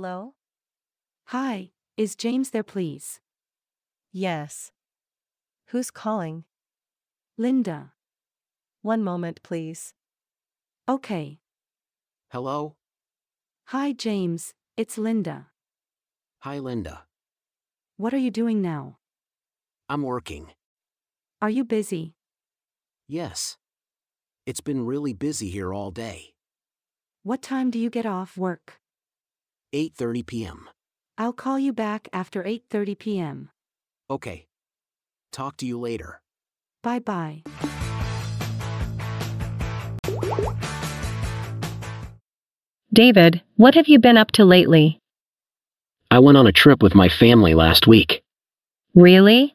Hello? Hi, is James there please? Yes. Who's calling? Linda. One moment please. Okay. Hello? Hi James, it's Linda. Hi Linda. What are you doing now? I'm working. Are you busy? Yes. It's been really busy here all day. What time do you get off work? 8.30 p.m. I'll call you back after 8.30 p.m. Okay. Talk to you later. Bye-bye. David, what have you been up to lately? I went on a trip with my family last week. Really?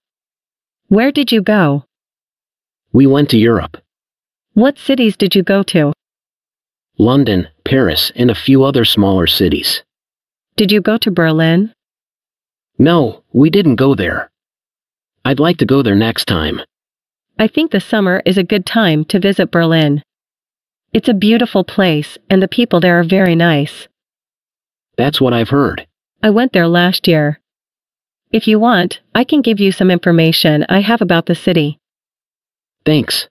Where did you go? We went to Europe. What cities did you go to? London, Paris, and a few other smaller cities. Did you go to Berlin? No, we didn't go there. I'd like to go there next time. I think the summer is a good time to visit Berlin. It's a beautiful place, and the people there are very nice. That's what I've heard. I went there last year. If you want, I can give you some information I have about the city. Thanks.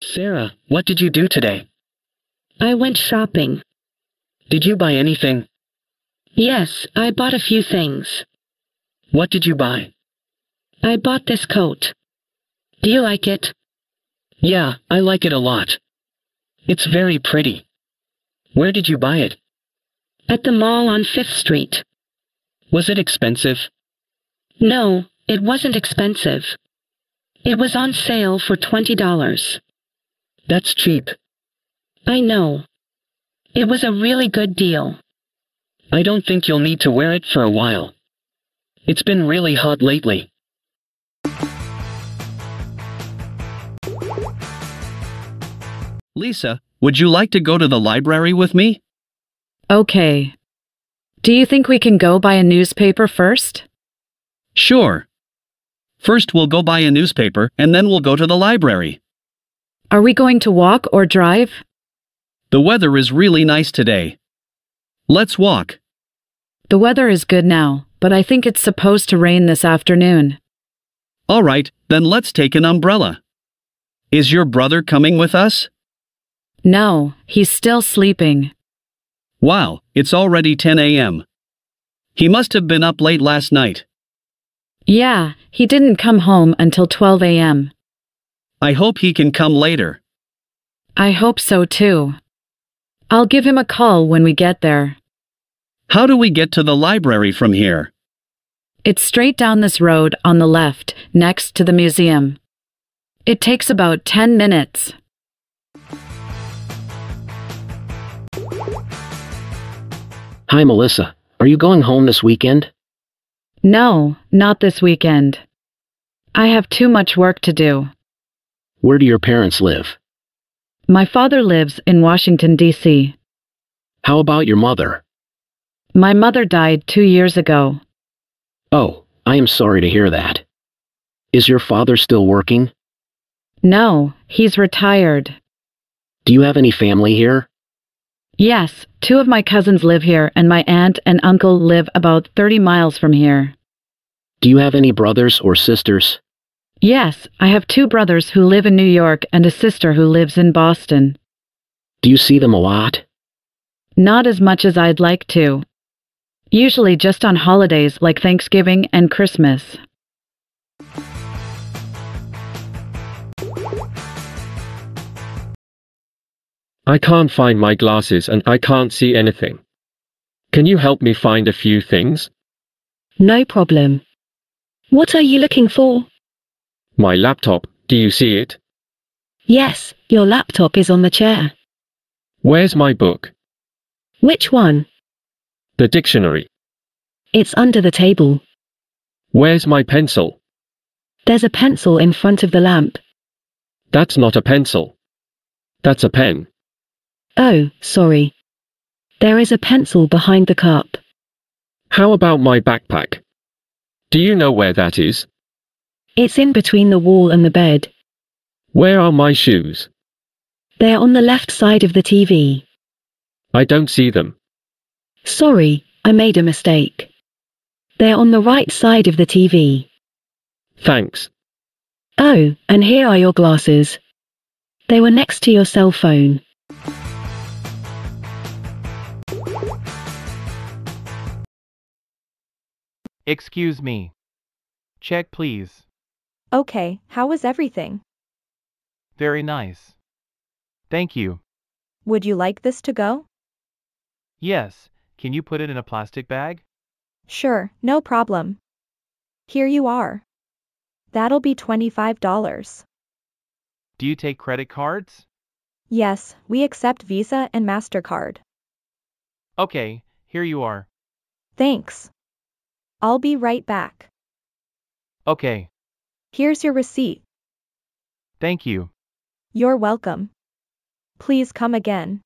Sarah, what did you do today? I went shopping. Did you buy anything? Yes, I bought a few things. What did you buy? I bought this coat. Do you like it? Yeah, I like it a lot. It's very pretty. Where did you buy it? At the mall on 5th Street. Was it expensive? No, it wasn't expensive. It was on sale for $20. That's cheap. I know. It was a really good deal. I don't think you'll need to wear it for a while. It's been really hot lately. Lisa, would you like to go to the library with me? Okay. Do you think we can go buy a newspaper first? Sure. First we'll go buy a newspaper and then we'll go to the library. Are we going to walk or drive? The weather is really nice today. Let's walk. The weather is good now, but I think it's supposed to rain this afternoon. All right, then let's take an umbrella. Is your brother coming with us? No, he's still sleeping. Wow, it's already 10 a.m. He must have been up late last night. Yeah, he didn't come home until 12 a.m. I hope he can come later. I hope so too. I'll give him a call when we get there. How do we get to the library from here? It's straight down this road on the left, next to the museum. It takes about 10 minutes. Hi, Melissa. Are you going home this weekend? No, not this weekend. I have too much work to do. Where do your parents live? My father lives in Washington, D.C. How about your mother? My mother died two years ago. Oh, I am sorry to hear that. Is your father still working? No, he's retired. Do you have any family here? Yes, two of my cousins live here, and my aunt and uncle live about 30 miles from here. Do you have any brothers or sisters? Yes, I have two brothers who live in New York and a sister who lives in Boston. Do you see them a lot? Not as much as I'd like to. Usually just on holidays like Thanksgiving and Christmas. I can't find my glasses and I can't see anything. Can you help me find a few things? No problem. What are you looking for? My laptop, do you see it? Yes, your laptop is on the chair. Where's my book? Which one? The dictionary. It's under the table. Where's my pencil? There's a pencil in front of the lamp. That's not a pencil. That's a pen. Oh, sorry. There is a pencil behind the cup. How about my backpack? Do you know where that is? It's in between the wall and the bed. Where are my shoes? They're on the left side of the TV. I don't see them. Sorry, I made a mistake. They're on the right side of the TV. Thanks. Oh, and here are your glasses. They were next to your cell phone. Excuse me. Check please. Okay, how was everything? Very nice. Thank you. Would you like this to go? Yes, can you put it in a plastic bag? Sure, no problem. Here you are. That'll be $25. Do you take credit cards? Yes, we accept Visa and MasterCard. Okay, here you are. Thanks. I'll be right back. Okay. Here's your receipt. Thank you. You're welcome. Please come again.